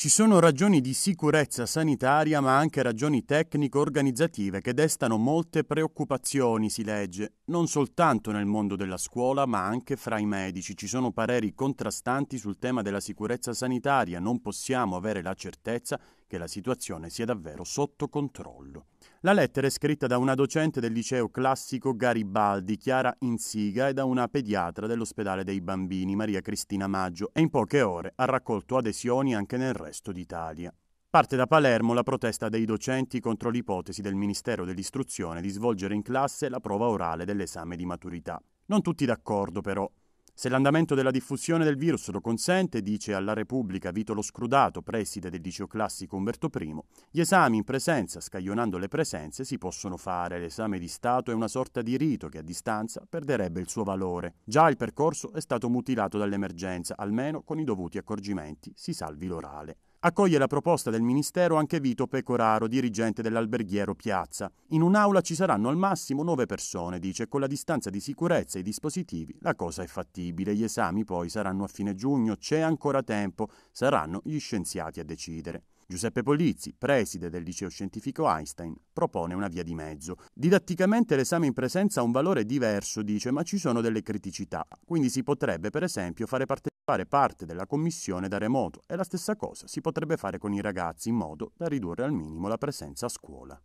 Ci sono ragioni di sicurezza sanitaria ma anche ragioni tecnico-organizzative che destano molte preoccupazioni, si legge, non soltanto nel mondo della scuola ma anche fra i medici. Ci sono pareri contrastanti sul tema della sicurezza sanitaria, non possiamo avere la certezza che la situazione sia davvero sotto controllo. La lettera è scritta da una docente del liceo classico Garibaldi, Chiara Insiga, e da una pediatra dell'ospedale dei bambini, Maria Cristina Maggio, e in poche ore ha raccolto adesioni anche nel resto d'Italia. Parte da Palermo la protesta dei docenti contro l'ipotesi del Ministero dell'Istruzione di svolgere in classe la prova orale dell'esame di maturità. Non tutti d'accordo però. Se l'andamento della diffusione del virus lo consente, dice alla Repubblica Vito Lo Scrudato, preside del liceo classico Umberto I, gli esami in presenza, scaglionando le presenze, si possono fare. L'esame di Stato è una sorta di rito che a distanza perderebbe il suo valore. Già il percorso è stato mutilato dall'emergenza, almeno con i dovuti accorgimenti si salvi l'orale. Accoglie la proposta del Ministero anche Vito Pecoraro, dirigente dell'alberghiero Piazza. In un'aula ci saranno al massimo nove persone, dice, con la distanza di sicurezza e i dispositivi la cosa è fattibile. Gli esami poi saranno a fine giugno, c'è ancora tempo, saranno gli scienziati a decidere. Giuseppe Polizzi, preside del liceo scientifico Einstein, propone una via di mezzo. Didatticamente l'esame in presenza ha un valore diverso, dice, ma ci sono delle criticità, quindi si potrebbe per esempio fare parte fare parte della commissione da remoto e la stessa cosa si potrebbe fare con i ragazzi in modo da ridurre al minimo la presenza a scuola.